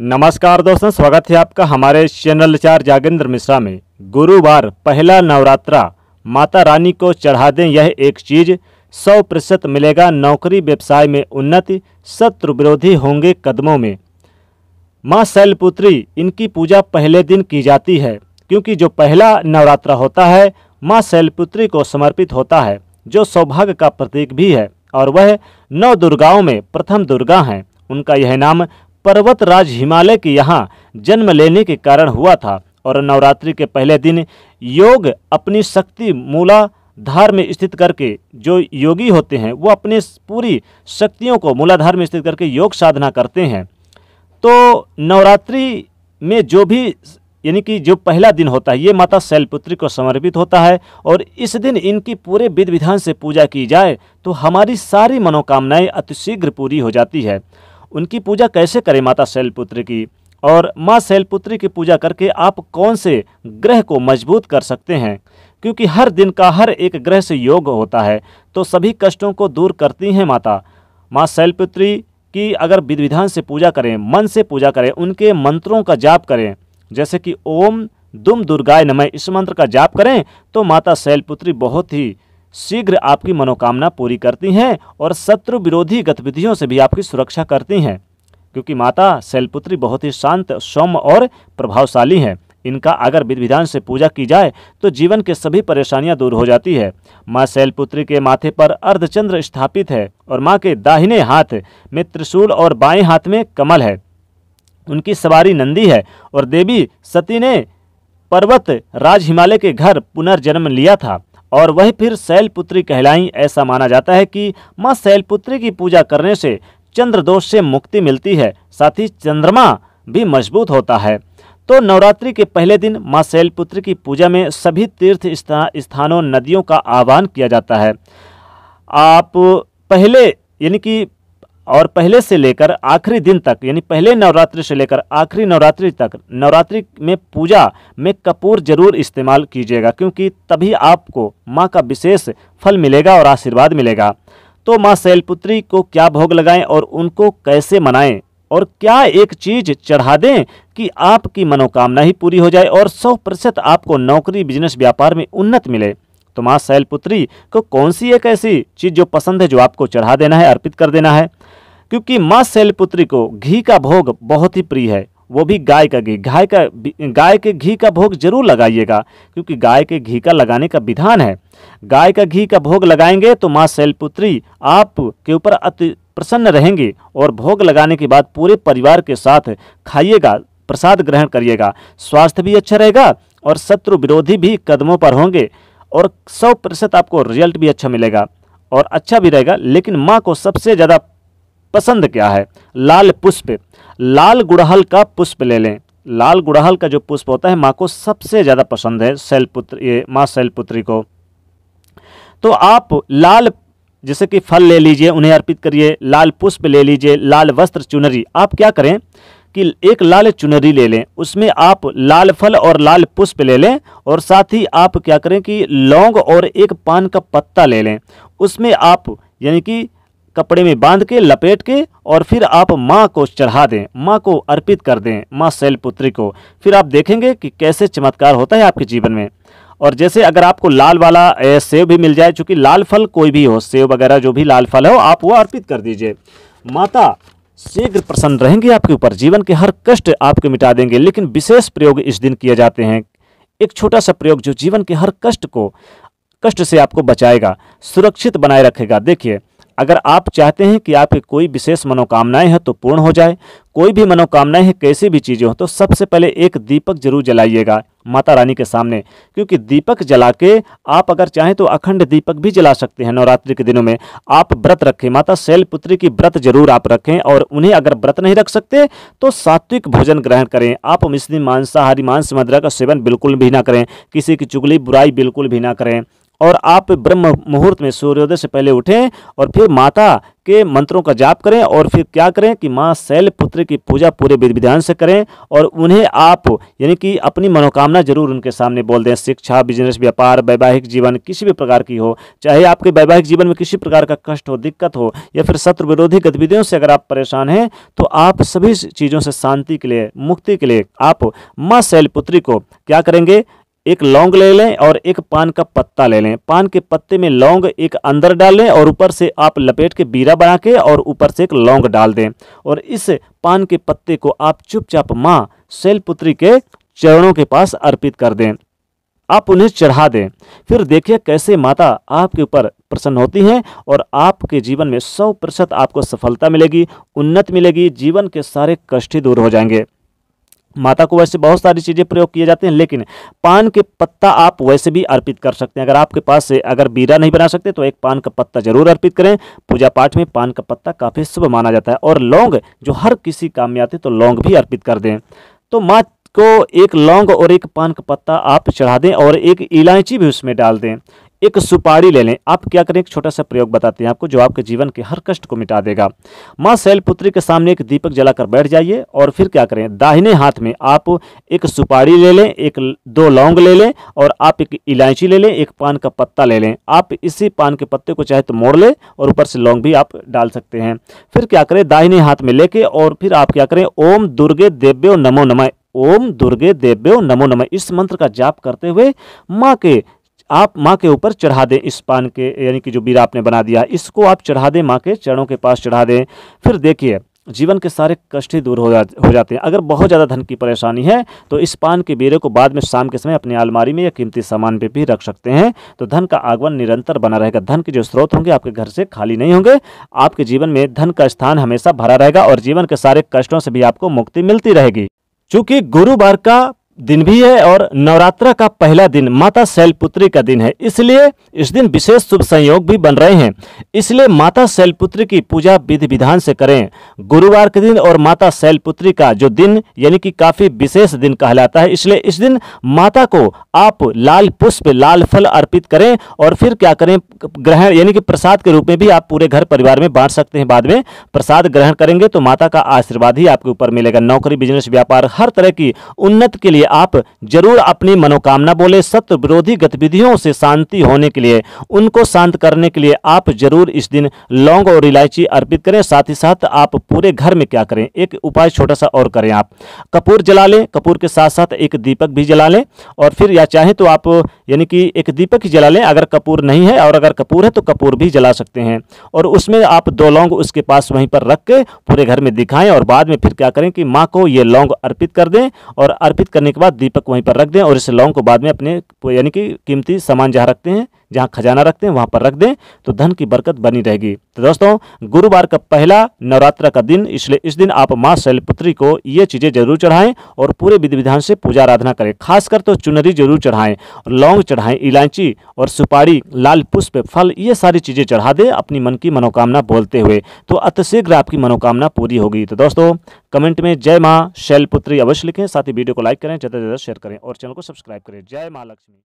नमस्कार दोस्तों स्वागत है आपका हमारे चैनल चार जागेंद्र मिश्रा में गुरुवार पहला नवरात्रा माता रानी को चढ़ा दें यह एक चीज सौ प्रतिशत मिलेगा नौकरी व्यवसाय में उन्नति शत्रु विरोधी होंगे कदमों में माँ शैलपुत्री इनकी पूजा पहले दिन की जाती है क्योंकि जो पहला नवरात्रा होता है माँ शैलपुत्री को समर्पित होता है जो सौभाग्य का प्रतीक भी है और वह नौ दुर्गाओं में प्रथम दुर्गा हैं उनका यह नाम पर्वत राज हिमालय के यहाँ जन्म लेने के कारण हुआ था और नवरात्रि के पहले दिन योग अपनी शक्ति मूला धार में स्थित करके जो योगी होते हैं वो अपने पूरी शक्तियों को मूलाधार में स्थित करके योग साधना करते हैं तो नवरात्रि में जो भी यानी कि जो पहला दिन होता है ये माता शैलपुत्री को समर्पित होता है और इस दिन इनकी पूरे विधि विधान से पूजा की जाए तो हमारी सारी मनोकामनाएं अतिशीघ्र पूरी हो जाती है उनकी पूजा कैसे करें माता शैलपुत्री की और माँ शैलपुत्री की पूजा करके आप कौन से ग्रह को मजबूत कर सकते हैं क्योंकि हर दिन का हर एक ग्रह से योग होता है तो सभी कष्टों को दूर करती हैं माता माँ शैलपुत्री की अगर विधि विधान से पूजा करें मन से पूजा करें उनके मंत्रों का जाप करें जैसे कि ओम दुम दुर्गाय नमः इस मंत्र का जाप करें तो माता शैलपुत्री बहुत ही शीघ्र आपकी मनोकामना पूरी करती हैं और शत्रु विरोधी गतिविधियों से भी आपकी सुरक्षा करती हैं क्योंकि माता शैलपुत्री बहुत ही शांत सौम्य और प्रभावशाली हैं इनका अगर विधि विधान से पूजा की जाए तो जीवन के सभी परेशानियां दूर हो जाती है माँ शैलपुत्री के माथे पर अर्धचंद्र स्थापित है और माँ के दाहिने हाथ में त्रिशूल और बाएं हाथ में कमल है उनकी सवारी नंदी है और देवी सती ने पर्वत राज हिमालय के घर पुनर्जन्म लिया था और वह फिर शैलपुत्री कहलाई ऐसा माना जाता है कि माँ शैलपुत्री की पूजा करने से चंद्र दोष से मुक्ति मिलती है साथ ही चंद्रमा भी मजबूत होता है तो नवरात्रि के पहले दिन माँ शैलपुत्री की पूजा में सभी तीर्थ स्थानों नदियों का आह्वान किया जाता है आप पहले यानी कि और पहले से लेकर आखिरी दिन तक यानी पहले नवरात्रि से लेकर आखिरी नवरात्रि तक नवरात्रि में पूजा में कपूर जरूर इस्तेमाल कीजिएगा क्योंकि तभी आपको माँ का विशेष फल मिलेगा और आशीर्वाद मिलेगा तो माँ शैलपुत्री को क्या भोग लगाएं और उनको कैसे मनाएं और क्या एक चीज़ चढ़ा दें कि आपकी मनोकामना ही पूरी हो जाए और सौ प्रतिशत आपको नौकरी बिजनेस व्यापार में उन्नत मिले तो माँ शैलपुत्री को कौन सी एक ऐसी चीज़ जो पसंद है जो आपको चढ़ा देना है अर्पित कर देना है क्योंकि माँ शैलपुत्री को घी का भोग बहुत ही प्रिय है वो भी गाय का घी गाय का गाय के घी का भोग जरूर लगाइएगा क्योंकि गाय के घी का लगाने का विधान है गाय का घी का भोग लगाएंगे तो माँ शैलपुत्री आपके ऊपर अति प्रसन्न रहेंगे और भोग लगाने के बाद पूरे परिवार के साथ खाइएगा प्रसाद ग्रहण करिएगा स्वास्थ्य भी अच्छा रहेगा और शत्रु विरोधी भी कदमों पर होंगे और सौ प्रतिशत आपको रिजल्ट भी अच्छा मिलेगा और अच्छा भी रहेगा लेकिन माँ को सबसे ज़्यादा पसंद क्या है लाल पुष्प लाल गुड़हल का पुष्प ले लें लाल गुड़हल का जो पुष्प होता है माँ को सबसे ज़्यादा पसंद है शैलपुत्र ये माँ शैलपुत्री को तो आप लाल जैसे कि फल ले लीजिए उन्हें अर्पित करिए लाल पुष्प ले लीजिए लाल वस्त्र चुनरी आप क्या करें कि एक लाल चुनरी ले लें उसमें आप लाल फल और लाल पुष्प ले लें और साथ ही आप क्या करें कि लौंग और एक पान का पत्ता ले लें उसमें आप यानी कि कपड़े में बांध के लपेट के और फिर आप माँ को चढ़ा दें माँ को अर्पित कर दें माँ शैलपुत्री को फिर आप देखेंगे कि कैसे चमत्कार होता है आपके जीवन में और जैसे अगर आपको लाल वाला सेब भी मिल जाए चूँकि लाल फल कोई भी हो सेब वगैरह जो भी लाल फल हो आप वो अर्पित कर दीजिए माता शीघ्र प्रसन्न रहेंगे आपके ऊपर जीवन के हर कष्ट आपके मिटा देंगे लेकिन विशेष प्रयोग इस दिन किए जाते हैं एक छोटा सा प्रयोग जो जीवन के हर कष्ट को कष्ट से आपको बचाएगा सुरक्षित बनाए रखेगा देखिए अगर आप चाहते हैं कि आपकी कोई विशेष मनोकामनाएं हैं तो पूर्ण हो जाए कोई भी मनोकामनाएं हैं कैसी भी चीज़ें हो तो सबसे पहले एक दीपक जरूर जलाइएगा माता रानी के सामने क्योंकि दीपक जला के आप अगर चाहें तो अखंड दीपक भी जला सकते हैं नवरात्रि के दिनों में आप व्रत रखें माता शैलपुत्री की व्रत जरूर आप रखें और उन्हें अगर व्रत नहीं रख सकते तो सात्विक भोजन ग्रहण करें आप मिश्री मांसाहारी मांस मदरा का सेवन बिल्कुल भी ना करें किसी की चुगली बुराई बिल्कुल भी ना करें और आप ब्रह्म मुहूर्त में सूर्योदय से पहले उठें और फिर माता के मंत्रों का जाप करें और फिर क्या करें कि माँ पुत्र की पूजा पूरे विधि विधान से करें और उन्हें आप यानी कि अपनी मनोकामना जरूर उनके सामने बोल दें शिक्षा बिजनेस व्यापार वैवाहिक जीवन किसी भी प्रकार की हो चाहे आपके वैवाहिक जीवन में किसी प्रकार का कष्ट हो दिक्कत हो या फिर शत्रु विरोधी गतिविधियों से अगर आप परेशान हैं तो आप सभी चीज़ों से शांति के लिए मुक्ति के लिए आप माँ शैलपुत्री को क्या करेंगे एक लौंग ले लें और एक पान का पत्ता ले लें पान के पत्ते में लौंग एक अंदर डाल लें और ऊपर से आप लपेट के बीरा बना के और ऊपर से एक लौंग डाल दें और इस पान के पत्ते को आप चुपचाप माँ शैलपुत्री के चरणों के पास अर्पित कर दें आप उन्हें चढ़ा दें फिर देखिए कैसे माता आपके ऊपर प्रसन्न होती हैं और आपके जीवन में सौ प्रतिशत आपको सफलता मिलेगी उन्नत मिलेगी जीवन के सारे कष्ट दूर हो जाएंगे माता को वैसे बहुत सारी चीज़ें प्रयोग किए जाते हैं लेकिन पान के पत्ता आप वैसे भी अर्पित कर सकते हैं अगर आपके पास से अगर बीरा नहीं बना सकते तो एक पान का पत्ता जरूर अर्पित करें पूजा पाठ में पान का पत्ता काफ़ी शुभ माना जाता है और लौंग जो हर किसी काम में आते तो लौंग भी अर्पित कर दें तो माँ को एक लौंग और एक पान का पत्ता आप चढ़ा दें और एक इलायची भी उसमें डाल दें एक सुपारी ले लें आप क्या करें एक छोटा सा प्रयोग बताते हैं आपको जो आपके जीवन के हर कष्ट को मिटा देगा माँ शैलपुत्री के सामने एक दीपक जलाकर बैठ जाइए और फिर क्या करें दाहिने हाथ में आप एक सुपारी ले लें एक दो लौंग ले लें और आप एक इलायची ले लें एक पान का पत्ता ले लें आप इसी पान के पत्ते को चाहे तो मोड़ लें और ऊपर से लौंग भी आप डाल सकते हैं फिर क्या करें दाहिने हाथ में लेके और फिर आप क्या करें ओम दुर्गे देव्यो नमो नमय ओम दुर्गे देव्यो नमो नमः इस मंत्र का जाप करते हुए माँ के आप माँ के ऊपर चढ़ा दें इस पान के यानी कि जो बीरा आपने बना दिया इसको आप चढ़ा दें माँ के चरणों के पास चढ़ा दें फिर देखिए जीवन के सारे कष्ट ही दूर हो जा हो जाते हैं अगर बहुत ज़्यादा धन की परेशानी है तो इस पान के बीरे को बाद में शाम के समय अपनी अलमारी में या कीमती सामान पे भी रख सकते हैं तो धन का आगमन निरंतर बना रहेगा धन के जो स्रोत होंगे आपके घर से खाली नहीं होंगे आपके जीवन में धन का स्थान हमेशा भरा रहेगा और जीवन के सारे कष्टों से भी आपको मुक्ति मिलती रहेगी चूँकि गुरुवार का दिन भी है और नवरात्रा का पहला दिन माता शैलपुत्री का दिन है इसलिए इस दिन विशेष शुभ संयोग भी बन रहे हैं इसलिए माता शैलपुत्री की पूजा विधि विधान से करें गुरुवार के दिन और माता शैलपुत्री का जो दिन यानी कि काफ़ी विशेष दिन कहलाता है इसलिए इस दिन माता को आप लाल पुष्प लाल फल अर्पित करें और फिर क्या करें ग्रहण यानी कि प्रसाद के रूप में भी आप पूरे घर परिवार में बांट सकते हैं बाद में प्रसाद ग्रहण करेंगे तो माता का आशीर्वाद ही आपके ऊपर मिलेगा नौकरी बिजनेस व्यापार हर तरह की उन्नत के लिए आप जरूर अपनी मनोकामना बोले सत्य विरोधी गतिविधियों से शांति होने के लिए उनको शांत करने के लिए आप जरूर इस दिन लौंग और इलायची अर्पित करें साथ ही साथ आप पूरे घर में क्या करें एक उपाय छोटा सा और करें आप कपूर जला लें कपूर के साथ साथ एक दीपक भी जला लें और फिर या चाहे तो आप यानी कि एक दीपक ही जला लें अगर कपूर नहीं है और अगर कपूर है तो कपूर भी जला सकते हैं और उसमें आप दो लौंग उसके पास वहीं पर रख के पूरे घर में दिखाएं और बाद में फिर क्या करें कि माँ को ये लौंग अर्पित कर दें और अर्पित करने के बाद दीपक वहीं पर रख दें और इस लौंग को बाद में अपने यानी कि कीमती सामान जहाँ रखते हैं जहाँ खजाना रखते हैं वहाँ पर रख दें तो धन की बरकत बनी रहेगी तो दोस्तों गुरुवार का पहला नवरात्र का दिन इसलिए इस दिन आप माँ शैलपुत्री को ये चीज़ें जरूर चढ़ाएं और पूरे विधि विधान से पूजा आराधना करें खासकर तो चुनरी जरूर चढ़ाएं लौंग चढ़ाएं इलायची और सुपारी लाल पुष्प फल ये सारी चीज़ें चढ़ा दें अपनी मन की मनोकामना बोलते हुए तो अतिशीघ्र आपकी मनोकामना पूरी होगी तो दोस्तों कमेंट में जय माँ शैलपुत्री अवश्य लिखें साथ ही वीडियो को लाइक करें ज़्यादा से ज़्यादा शेयर करें और चैनल को सब्सक्राइब करें जय माँ लक्ष्मी